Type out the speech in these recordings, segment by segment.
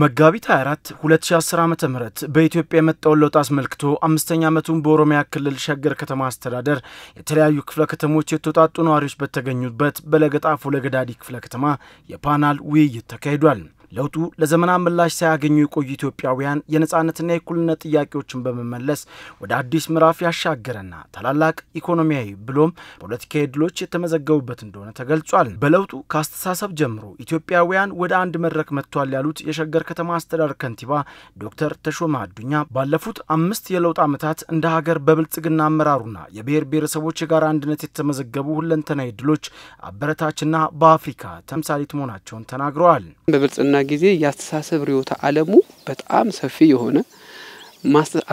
መጋቢት 24 2010 ዓ ም በኢትዮጵያ የመጣውን ለውጥ አስመልክቶ አምስተኛ ዓመቱን በኦሮሚያ ክልል ሸገር ከተማ አስተዳደር የተለያዩ ክፍለ ከተሞች የተውጣጡ ነዋሪዎች በተገኙበት በለገጣፎ ለገዳዲ ክፍለ ከተማ የፓናል ውይይት ተካሂዷል። ለውጡ ለዘመና ምላሽ ሳያገኙ የቆዩ ኢትዮጵያውያን የነፃነትና የእኩልነት ጥያቄዎችን በመመለስ ወደ አዲስ ምዕራፍ ያሻገረና ታላላቅ ኢኮኖሚያዊ ብሎም ፖለቲካዊ ድሎች የተመዘገቡበት እንደሆነ ተገልጿል። በለውጡ ከአስተሳሰብ ጀምሮ ኢትዮጵያውያን ወደ አንድ መድረክ መጥቷል ያሉት የሸገር ከተማ አስተዳደር ከንቲባ ዶክተር ተሾመ አዱኛ ባለፉት አምስት የለውጥ ዓመታት እንደ ሀገር በብልጽግና አመራሩና የብሔር ብሔረሰቦች የጋራ አንድነት የተመዘገቡ ሁለንተናዊ ድሎች አበረታችና በአፍሪካ ተምሳሌት መሆናቸውን ተናግረዋል። በብልጽግና ጊዜ የአስተሳሰብ ርዕዮተ ዓለሙ በጣም ሰፊ የሆነ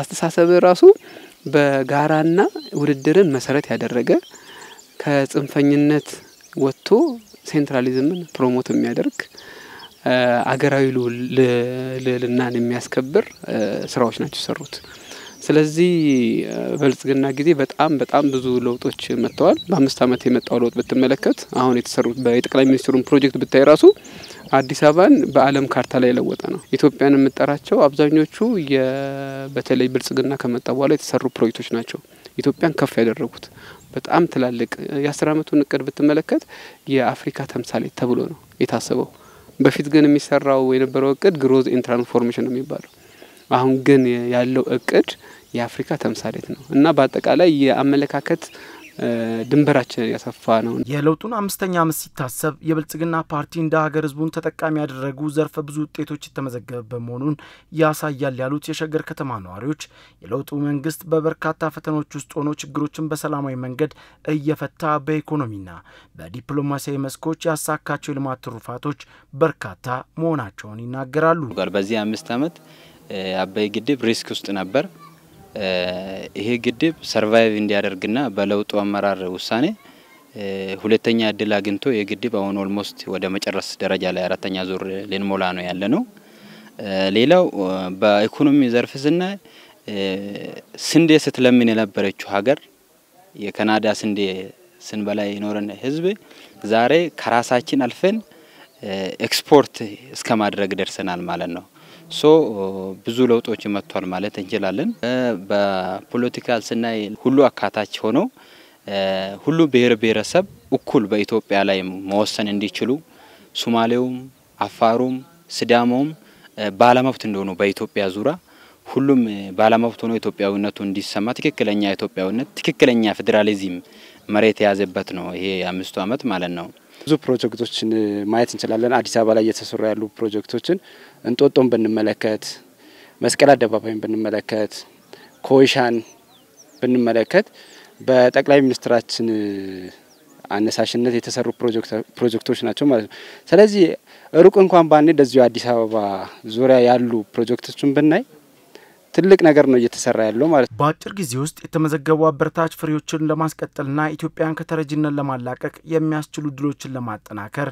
አስተሳሰብ ራሱ በጋራና ውድድርን መሰረት ያደረገ ከጽንፈኝነት ወጥቶ ሴንትራሊዝምን ፕሮሞት የሚያደርግ አገራዊ ልዕልናን የሚያስከብር ስራዎች ናቸው የሰሩት። ስለዚህ በብልጽግና ጊዜ በጣም በጣም ብዙ ለውጦች መጥተዋል። በአምስት ዓመት የመጣው ለውጥ ብትመለከት አሁን የተሰሩት የጠቅላይ ሚኒስትሩን ፕሮጀክት ብታይ ራሱ አዲስ አበባን በዓለም ካርታ ላይ የለወጠ ነው። ኢትዮጵያን የምጠራቸው አብዛኞቹ በተለይ ብልጽግና ከመጣ በኋላ የተሰሩ ፕሮጀክቶች ናቸው ኢትዮጵያን ከፍ ያደረጉት። በጣም ትላልቅ የአስር አመቱን እቅድ ብትመለከት የአፍሪካ ተምሳሌት ተብሎ ነው የታሰበው። በፊት ግን የሚሰራው የነበረው እቅድ ግሮዝ ኢን ትራንስፎርሜሽን ነው የሚባለው። አሁን ግን ያለው እቅድ የአፍሪካ ተምሳሌት ነው እና በአጠቃላይ የአመለካከት ድንበራችንን ያሰፋ ነው። የለውጡን አምስተኛ ዓመት ሲታሰብ የብልጽግና ፓርቲ እንደ ሀገር ህዝቡን ተጠቃሚ ያደረጉ ዘርፈ ብዙ ውጤቶች የተመዘገበበት መሆኑን ያሳያል ያሉት የሸገር ከተማ ነዋሪዎች የለውጡ መንግስት በበርካታ ፈተናዎች ውስጥ ሆኖ ችግሮችን በሰላማዊ መንገድ እየፈታ በኢኮኖሚና በዲፕሎማሲያዊ መስኮች ያሳካቸው የልማት ትሩፋቶች በርካታ መሆናቸውን ይናገራሉ። በዚህ አምስት ዓመት አባይ ግድብ ሪስክ ውስጥ ነበር። ይሄ ግድብ ሰርቫይቭ እንዲያደርግና በለውጡ አመራር ውሳኔ ሁለተኛ እድል አግኝቶ የግድብ አሁን ኦልሞስት ወደ መጨረስ ደረጃ ላይ አራተኛ ዙር ልንሞላ ነው ያለ ነው። ሌላው በኢኮኖሚ ዘርፍ ስና ስንዴ ስትለምን የነበረችው ሀገር የካናዳ ስንዴ ስንበላ የኖረን ህዝብ ዛሬ ከራሳችን አልፈን ኤክስፖርት እስከ ማድረግ ደርሰናል ማለት ነው። ሶ ብዙ ለውጦች መጥቷል ማለት እንችላለን። በፖለቲካል ስናይ ሁሉ አካታች ሆኖ ሁሉ ብሔር ብሔረሰብ እኩል በኢትዮጵያ ላይ መወሰን እንዲችሉ ሱማሌውም፣ አፋሩም፣ ስዳሞም ባለመብት እንደሆኑ በኢትዮጵያ ዙሪያ ሁሉም ባለመብት ሆኖ ኢትዮጵያዊነቱ እንዲሰማ ትክክለኛ ኢትዮጵያዊነት ትክክለኛ ፌዴራሊዝም መሬት የያዘበት ነው ይሄ አምስቱ ዓመት ማለት ነው። ብዙ ፕሮጀክቶችን ማየት እንችላለን። አዲስ አበባ ላይ እየተሰሩ ያሉ ፕሮጀክቶችን እንጦጦን ብንመለከት፣ መስቀል አደባባይን ብንመለከት፣ ኮይሻን ብንመለከት በጠቅላይ ሚኒስትራችን አነሳሽነት የተሰሩ ፕሮጀክቶች ናቸው ማለት ነው። ስለዚህ ሩቅ እንኳን ባኔ እንደዚሁ አዲስ አበባ ዙሪያ ያሉ ፕሮጀክቶችን ብናይ ትልቅ ነገር ነው እየተሰራ ያለው ማለት ነው። በአጭር ጊዜ ውስጥ የተመዘገቡ አበረታች ፍሬዎችን ለማስቀጠልና ኢትዮጵያን ከተረጅነት ለማላቀቅ የሚያስችሉ ድሎችን ለማጠናከር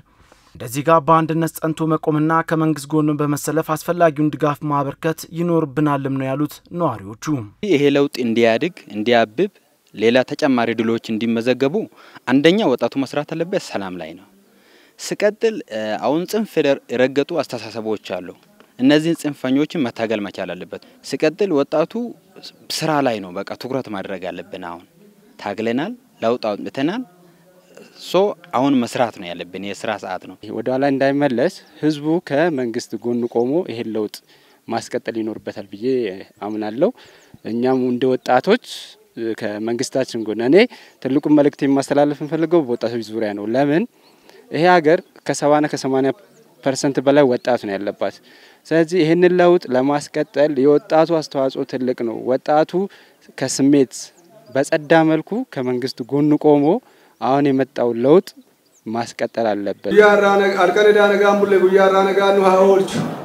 እንደዚህ ጋር በአንድነት ጸንቶ መቆምና ከመንግስት ጎን በመሰለፍ አስፈላጊውን ድጋፍ ማበርከት ይኖርብናልም ነው ያሉት ነዋሪዎቹ። ይሄ ለውጥ እንዲያድግ እንዲያብብ፣ ሌላ ተጨማሪ ድሎች እንዲመዘገቡ አንደኛ ወጣቱ መስራት አለበት። ሰላም ላይ ነው። ስቀጥል አሁን ጽንፍ የረገጡ አስተሳሰቦች አሉ። እነዚህን ጽንፈኞችን መታገል መቻል አለበት። ሲቀጥል ወጣቱ ስራ ላይ ነው በቃ ትኩረት ማድረግ አለብን። አሁን ታግለናል፣ ለውጥ አውጥተናል። ሶ አሁን መስራት ነው ያለብን፣ የስራ ሰዓት ነው። ወደኋላ እንዳይመለስ ህዝቡ ከመንግስት ጎን ቆሞ ይሄን ለውጥ ማስቀጠል ይኖርበታል ብዬ አምናለሁ። እኛም እንደ ወጣቶች ከመንግስታችን ጎን እኔ ትልቁን መልእክት የማስተላለፍ እንፈልገው በወጣቶች ዙሪያ ነው። ለምን ይሄ ሀገር ከሰባና ከሰማኒያ ፐርሰንት በላይ ወጣት ነው ያለባት። ስለዚህ ይህንን ለውጥ ለማስቀጠል የወጣቱ አስተዋጽኦ ትልቅ ነው። ወጣቱ ከስሜት በጸዳ መልኩ ከመንግስት ጎን ቆሞ አሁን የመጣው ለውጥ ማስቀጠል አለበት። ጉያራ ነጋ ነጋሙሌ ጉያራ ነጋኑ ሀኦልቹ